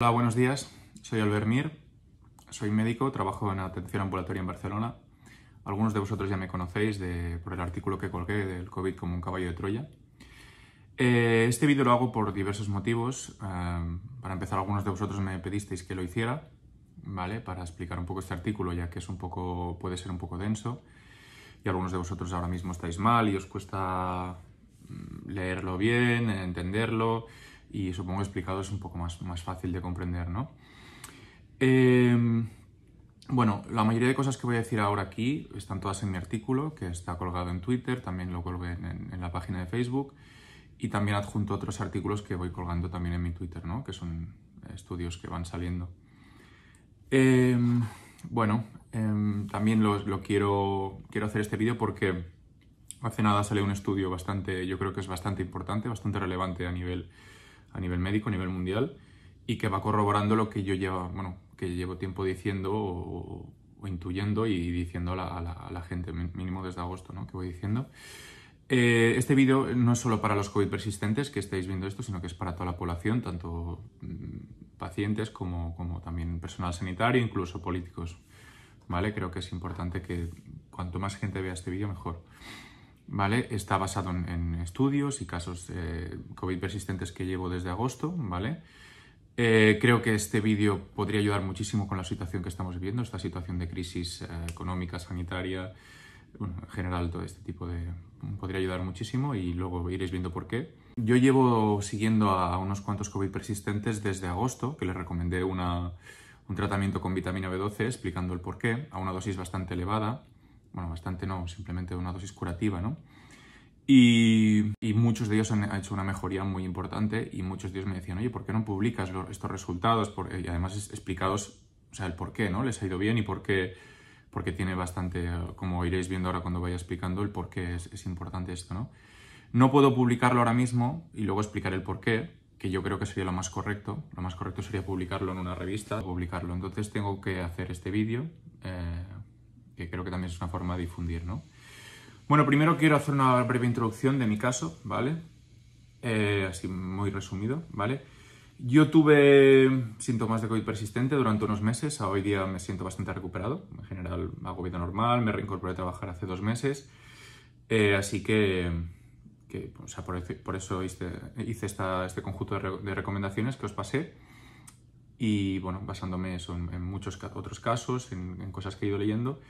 Hola, buenos días. Soy Albert Mir, soy médico, trabajo en atención ambulatoria en Barcelona. Algunos de vosotros ya me conocéis por el artículo que colgué del COVID como un caballo de Troya. Eh, este vídeo lo hago por diversos motivos. Eh, para empezar, algunos de vosotros me pedisteis que lo hiciera, ¿vale? Para explicar un poco este artículo, ya que es un poco, puede ser un poco denso. Y algunos de vosotros ahora mismo estáis mal y os cuesta mm, leerlo bien, entenderlo y supongo explicado es un poco más, más fácil de comprender, ¿no? Em, bueno, la mayoría de cosas que voy a decir ahora aquí están todas en mi artículo, que está colgado en Twitter, también lo colgué en, la página de Facebook y también adjunto otros artículos que voy colgando también en mi Twitter, ¿no? que son estudios que van saliendo. Em, bueno, em, también lo, quiero, quiero hacer este vídeo porque hace nada salió un estudio bastante, yo creo que es bastante importante, bastante relevante a nivel a nivel médico, a nivel mundial, y que va corroborando lo que yo llevo, bueno, que llevo tiempo diciendo o, intuyendo y diciendo a la, gente, mínimo desde agosto, ¿no? Que voy diciendo. Eh, este vídeo no es solo para los COVID persistentes que estáis viendo esto, sino que es para toda la población, tanto mm, pacientes como, como también personal sanitario, incluso políticos. ¿Vale? Creo que es importante que cuanto más gente vea este vídeo, mejor. ¿vale? Está basado en, estudios y casos de eh, COVID persistentes que llevo desde agosto, ¿vale? Eh, creo que este vídeo podría ayudar muchísimo con la situación que estamos viviendo, esta situación de crisis eh, económica, sanitaria, en general todo este tipo de... podría ayudar muchísimo y luego iréis viendo por qué. Yo llevo siguiendo a unos cuantos COVID persistentes desde agosto, que les recomendé un tratamiento con vitamina B12 explicando el por qué, a una dosis bastante elevada bueno, bastante no, simplemente una dosis curativa, ¿no? Y, muchos de ellos han hecho una mejoría muy importante y muchos de ellos me decían, oye, ¿por qué no publicas estos resultados? y además explicados, o sea, el por qué, ¿no? Les ha ido bien y por qué, porque tiene bastante, como iréis viendo ahora cuando vaya explicando, el por qué es, importante esto, ¿no? No puedo publicarlo ahora mismo y luego explicar el por qué, que yo creo que sería lo más correcto. Lo más correcto sería publicarlo en una revista, publicarlo. Entonces tengo que hacer este vídeo, eh, que creo que también es una forma de difundir, ¿no? Bueno, primero quiero hacer una breve introducción de mi caso, ¿vale? Eh, así muy resumido, ¿vale? Yo tuve síntomas de COVID persistente durante unos meses, a hoy día me siento bastante recuperado, en general hago vida normal, me reincorporé a trabajar hace dos meses, eh, así que, por, eso hice, este conjunto de, recomendaciones que os pasé y bueno, basándome en, muchos otros casos, en cosas que he ido leyendo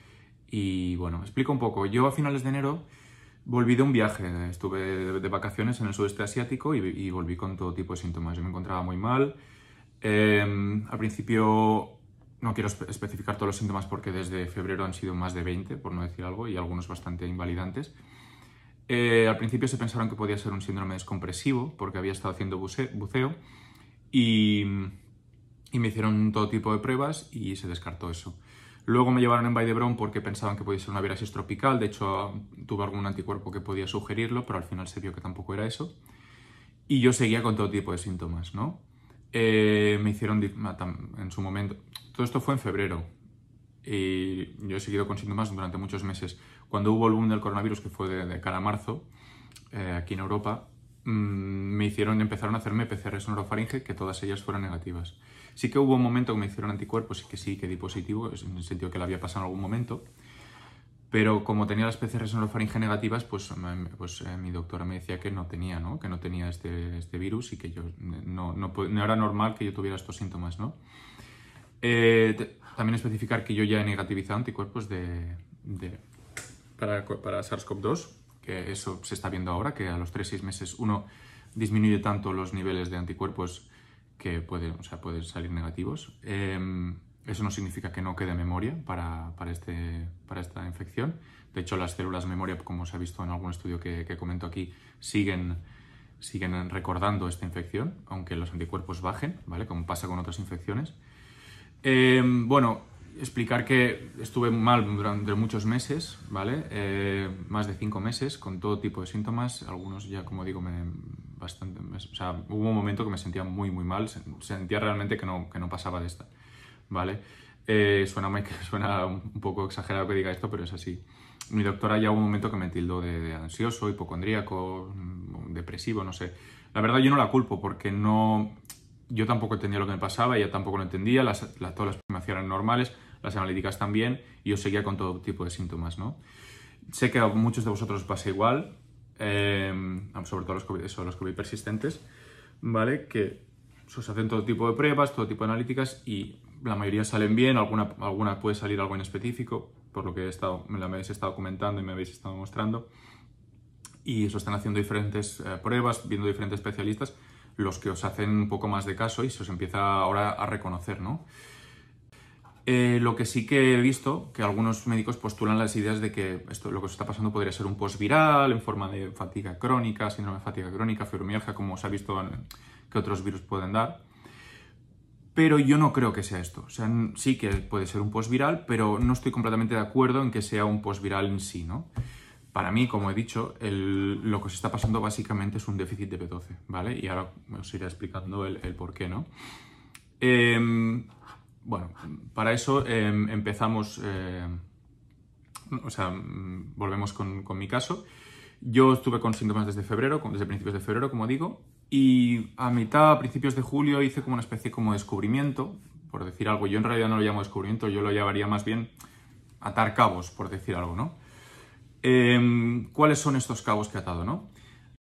y bueno, explico un poco. Yo a finales de enero volví de un viaje. Estuve de vacaciones en el sudeste asiático y, volví con todo tipo de síntomas. Yo me encontraba muy mal. Em, al principio no quiero especificar todos los síntomas porque desde febrero han sido más de 20, por no decir algo, y algunos bastante invalidantes. Eh, al principio se pensaron que podía ser un síndrome descompresivo porque había estado haciendo buceo y me hicieron todo tipo de pruebas y se descartó eso. Luego me llevaron en by porque pensaban que podía ser una virasis tropical, de hecho tuve algún anticuerpo que podía sugerirlo, pero al final se vio que tampoco era eso. Y yo seguía con todo tipo de síntomas, ¿no? Eh, me hicieron en su momento, todo esto fue en febrero y yo he seguido con síntomas durante muchos meses. Cuando hubo el boom del coronavirus, que fue de, cara a marzo, eh, aquí en Europa, mm, me hicieron, empezaron a hacerme PCR norofaringe, que todas ellas fueron negativas. Sí que hubo un momento que me hicieron anticuerpos y que sí, que di positivo, en el sentido que la había pasado en algún momento. Pero como tenía las PCRs faringe negativas, pues, pues eh, mi doctora me decía que no tenía, ¿no? Que no tenía este, este virus y que yo no, era normal que yo tuviera estos síntomas, ¿no? Eh, también especificar que yo ya he negativizado anticuerpos de, para, para SARS-CoV-2, que eso se está viendo ahora, que a los 3-6 meses uno disminuye tanto los niveles de anticuerpos que pueden, o sea, pueden salir negativos. Em, eso no significa que no quede memoria para, para, este, para, esta infección. De hecho, las células memoria, como se ha visto en algún estudio que, que comento aquí, siguen, siguen, recordando esta infección, aunque los anticuerpos bajen, ¿vale? Como pasa con otras infecciones. Em, bueno, explicar que estuve mal durante muchos meses, ¿vale? Eh, más de cinco meses, con todo tipo de síntomas. Algunos ya, como digo, me, bastante... O sea, hubo un momento que me sentía muy, muy mal, sentía realmente que no, que no pasaba de esta, ¿vale? Eh, suena, suena un poco exagerado que diga esto, pero es así. Mi doctora ya hubo un momento que me tildó de, ansioso, hipocondríaco, mm, depresivo, no sé. La verdad yo no la culpo porque no... Yo tampoco entendía lo que me pasaba, ella tampoco lo entendía, las, todas las primacías eran normales, las analíticas también, y yo seguía con todo tipo de síntomas, ¿no? Sé que a muchos de vosotros os pasa igual, Em, sobre todo los COVID, los persistentes, ¿vale? Que se hacen todo tipo de pruebas, todo tipo de analíticas y la mayoría salen bien, alguna, alguna puede salir algo en específico, por lo que he estado, me habéis estado comentando y me habéis estado mostrando. Y eso están haciendo diferentes eh, pruebas, viendo diferentes especialistas, los que os hacen un poco más de caso y se os empieza ahora a reconocer, ¿no? Eh, lo que sí que he visto, que algunos médicos postulan las ideas de que esto, lo que se está pasando podría ser un postviral en forma de fatiga crónica, síndrome de fatiga crónica, fibromialgia, como se ha visto que otros virus pueden dar. Pero yo no creo que sea esto. O sea, sí que puede ser un postviral, pero no estoy completamente de acuerdo en que sea un postviral en sí, ¿no? Para mí, como he dicho, lo que se está pasando básicamente es un déficit de B12, ¿vale? Y ahora os iré explicando el, por qué, ¿no? Em, bueno, para eso em, empezamos, em, o sea, volvemos con, mi caso. Yo estuve con síntomas desde febrero, desde principios de febrero, como digo, y a mitad, a principios de julio, hice como una especie como descubrimiento, por decir algo. Yo en realidad no lo llamo descubrimiento, yo lo llamaría más bien atar cabos, por decir algo, ¿no? Em, ¿Cuáles son estos cabos que he atado, no?